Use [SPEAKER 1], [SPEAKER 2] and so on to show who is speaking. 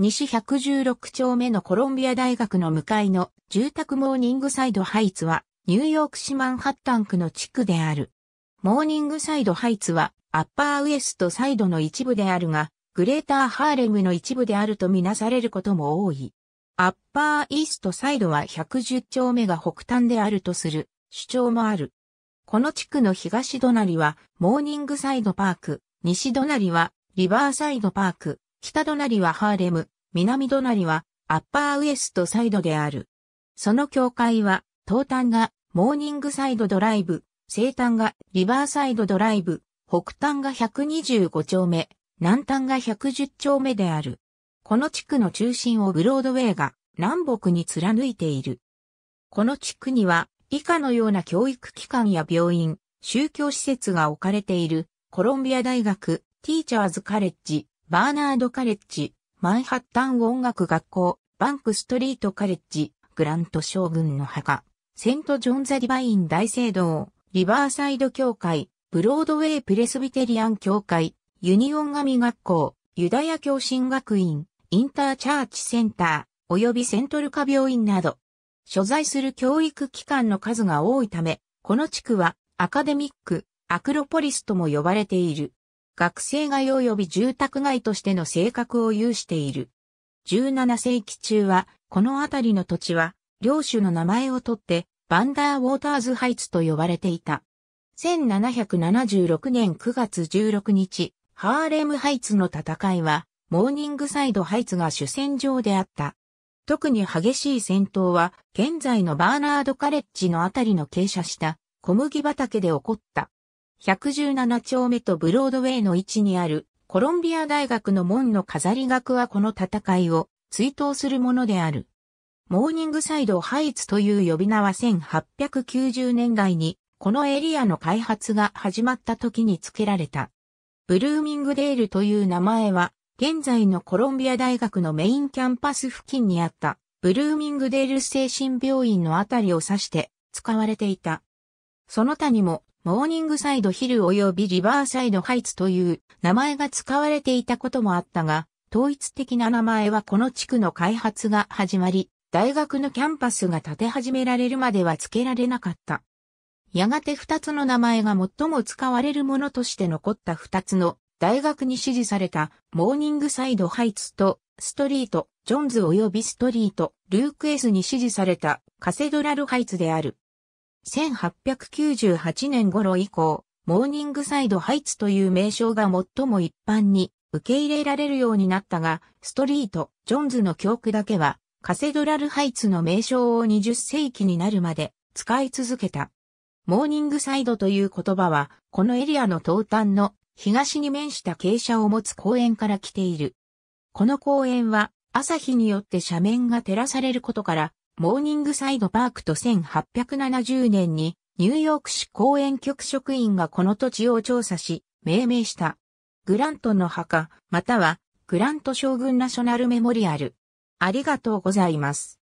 [SPEAKER 1] 西116丁目のコロンビア大学の向かいの住宅モーニングサイドハイツは、ニューヨーク市マンハッタン区の地区である。モーニングサイドハイツは、アッパーウエストサイドの一部であるが、グレーターハーレムの一部であるとみなされることも多い。アッパーイーストサイドは110丁目が北端であるとする主張もある。この地区の東隣はモーニングサイドパーク、西隣はリバーサイドパーク、北隣はハーレム、南隣はアッパーウエストサイドである。その境界は、東端がモーニングサイドドライブ、西端がリバーサイドドライブ、北端が125丁目、南端が110丁目である。この地区の中心をブロードウェイが南北に貫いている。この地区には以下のような教育機関や病院、宗教施設が置かれているコロンビア大学、ティーチャーズカレッジ、バーナードカレッジ、マンハッタン音楽学校、バンクストリートカレッジ、グラント将軍の墓、セント・ジョン・ザ・ディバイン大聖堂、リバーサイド教会、ブロードウェイ・プレスビテリアン教会、ユニオン神学校、ユダヤ教神学院、インターチャーチセンター、及びセントルカ病院など、所在する教育機関の数が多いため、この地区はアカデミック、アクロポリスとも呼ばれている。学生街及び住宅街としての性格を有している。17世紀中は、この辺りの土地は、領主の名前をとって、バンダーウォーターズハイツと呼ばれていた。1776年9月16日、ハーレムハイツの戦いは、モーニングサイドハイツが主戦場であった。特に激しい戦闘は、現在のバーナードカレッジの辺りの傾斜した小麦畑で起こった。117丁目とブロードウェイの位置にあるコロンビア大学の門の飾り額はこの戦いを追悼するものである。モーニングサイドハイツという呼び名は1890年代にこのエリアの開発が始まった時に付けられた。ブルーミングデールという名前は現在のコロンビア大学のメインキャンパス付近にあったブルーミングデール精神病院のあたりを指して使われていた。その他にもモーニングサイドヒル及びリバーサイドハイツという名前が使われていたこともあったが、統一的な名前はこの地区の開発が始まり、大学のキャンパスが建て始められるまでは付けられなかった。やがて二つの名前が最も使われるものとして残った二つの大学に支持されたモーニングサイドハイツとストリート、ジョンズ及びストリート、ルークエスに支持されたカセドラルハイツである。1898年頃以降、モーニングサイドハイツという名称が最も一般に受け入れられるようになったが、ストリート、ジョンズの教区だけは、カセドラルハイツの名称を20世紀になるまで使い続けた。モーニングサイドという言葉は、このエリアの東端の東に面した傾斜を持つ公園から来ている。この公園は、朝日によって斜面が照らされることから、モーニングサイドパークと1870年にニューヨーク市公園局職員がこの土地を調査し、命名した。グラントの墓、またはグラント将軍ナショナルメモリアル。ありがとうございます。